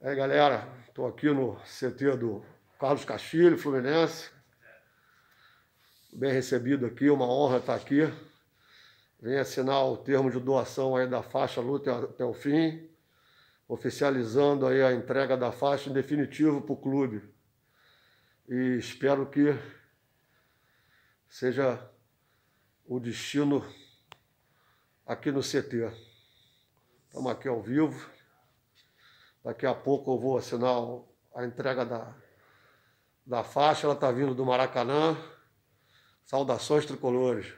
aí, é, galera, estou aqui no CT do Carlos Castilho, Fluminense. Bem recebido aqui, uma honra estar aqui. Vem assinar o termo de doação aí da faixa Luta até o fim, oficializando aí a entrega da faixa em definitivo para o clube. E espero que seja o destino aqui no CT. Estamos aqui ao vivo. Daqui a pouco eu vou assinar a entrega da, da faixa. Ela está vindo do Maracanã. Saudações tricolores.